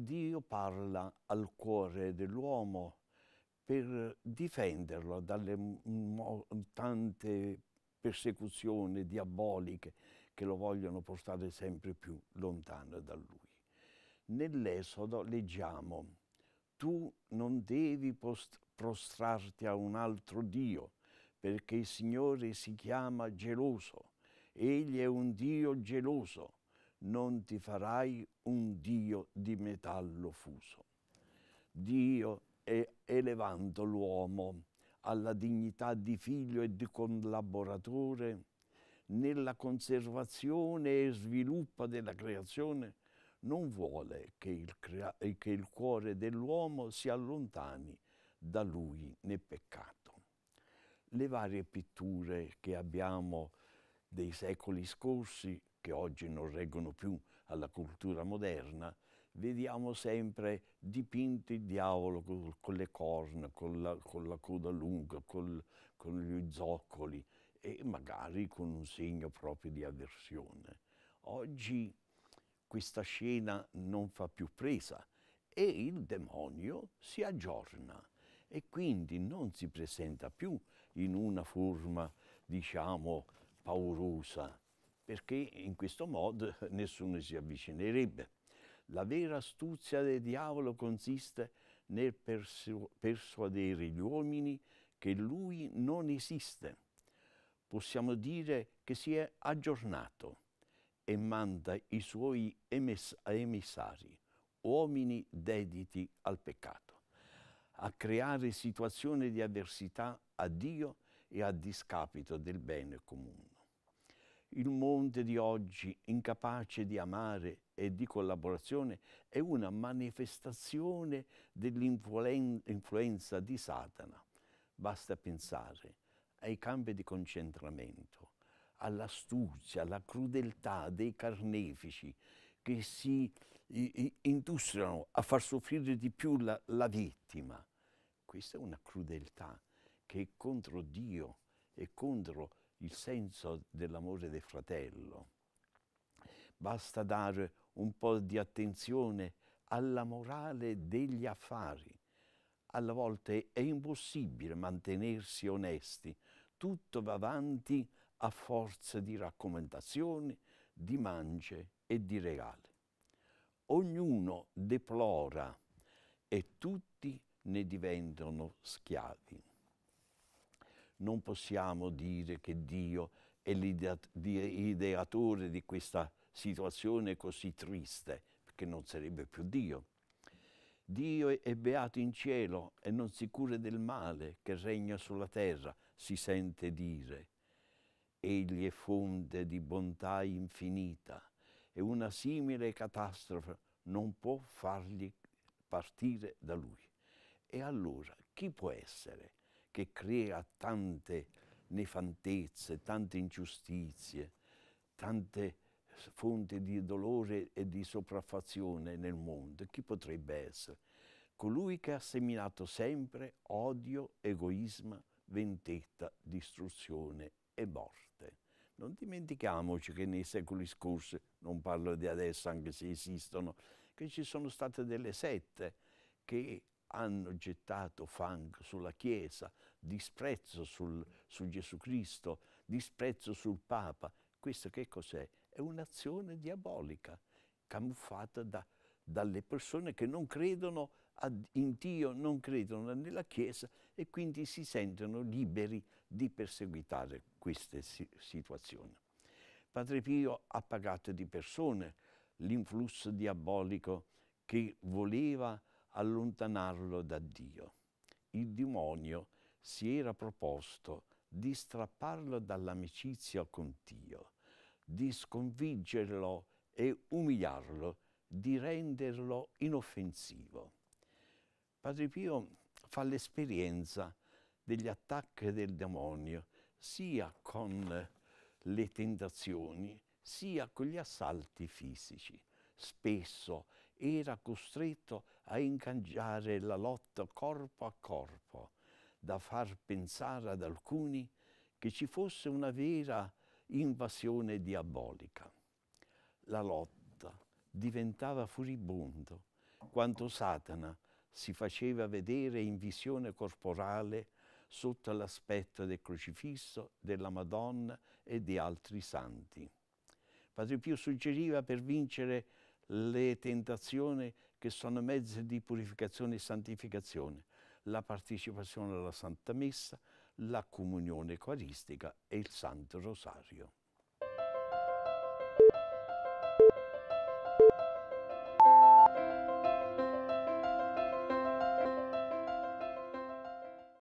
Dio parla al cuore dell'uomo per difenderlo dalle tante persecuzioni diaboliche che lo vogliono portare sempre più lontano da lui. Nell'Esodo leggiamo, tu non devi prostrarti a un altro Dio, perché il Signore si chiama geloso, egli è un Dio geloso, non ti farai un Dio di metallo fuso. Dio è elevando l'uomo alla dignità di figlio e di collaboratore nella conservazione e sviluppo della creazione, non vuole che il, crea che il cuore dell'uomo si allontani da lui nel peccato. Le varie pitture che abbiamo dei secoli scorsi che oggi non reggono più alla cultura moderna, vediamo sempre dipinto il diavolo con, con le corna, con la, con la coda lunga, col, con gli zoccoli e magari con un segno proprio di avversione. Oggi questa scena non fa più presa e il demonio si aggiorna e quindi non si presenta più in una forma, diciamo, paurosa, perché in questo modo nessuno si avvicinerebbe. La vera astuzia del diavolo consiste nel persu persuadere gli uomini che lui non esiste. Possiamo dire che si è aggiornato e manda i suoi emiss emissari, uomini dediti al peccato, a creare situazioni di avversità a Dio e a discapito del bene comune. Il monte di oggi, incapace di amare e di collaborazione, è una manifestazione dell'influenza di Satana. Basta pensare ai campi di concentramento, all'astuzia, alla crudeltà dei carnefici che si industriano a far soffrire di più la, la vittima. Questa è una crudeltà che è contro Dio, e contro il senso dell'amore del fratello. Basta dare un po' di attenzione alla morale degli affari. Alla volte è impossibile mantenersi onesti, tutto va avanti a forza di raccomandazioni, di mance e di regali. Ognuno deplora e tutti ne diventano schiavi non possiamo dire che Dio è l'ideatore di questa situazione così triste, perché non sarebbe più Dio. Dio è beato in cielo e non si cura del male che regna sulla terra, si sente dire. Egli è fonte di bontà infinita e una simile catastrofe non può fargli partire da lui. E allora chi può essere che crea tante nefantezze, tante ingiustizie, tante fonti di dolore e di sopraffazione nel mondo, chi potrebbe essere? Colui che ha seminato sempre odio, egoismo, vendetta, distruzione e morte. Non dimentichiamoci che nei secoli scorsi, non parlo di adesso anche se esistono, che ci sono state delle sette che hanno gettato fango sulla Chiesa, disprezzo sul, su Gesù Cristo, disprezzo sul Papa. Questo che cos'è? È un'azione diabolica, camuffata da, dalle persone che non credono in Dio, non credono nella Chiesa e quindi si sentono liberi di perseguitare queste situazioni. Padre Pio ha pagato di persone l'influsso diabolico che voleva allontanarlo da Dio. Il demonio si era proposto di strapparlo dall'amicizia con Dio, di sconfiggerlo e umiliarlo, di renderlo inoffensivo. Padre Pio fa l'esperienza degli attacchi del demonio sia con le tentazioni sia con gli assalti fisici. Spesso era costretto a incangiare la lotta corpo a corpo, da far pensare ad alcuni che ci fosse una vera invasione diabolica. La lotta diventava furibondo quando Satana si faceva vedere in visione corporale sotto l'aspetto del crocifisso, della Madonna e di altri santi. Padre Pio suggeriva per vincere le tentazioni che sono mezzi di purificazione e santificazione, la partecipazione alla Santa Messa, la comunione eucaristica e il Santo Rosario.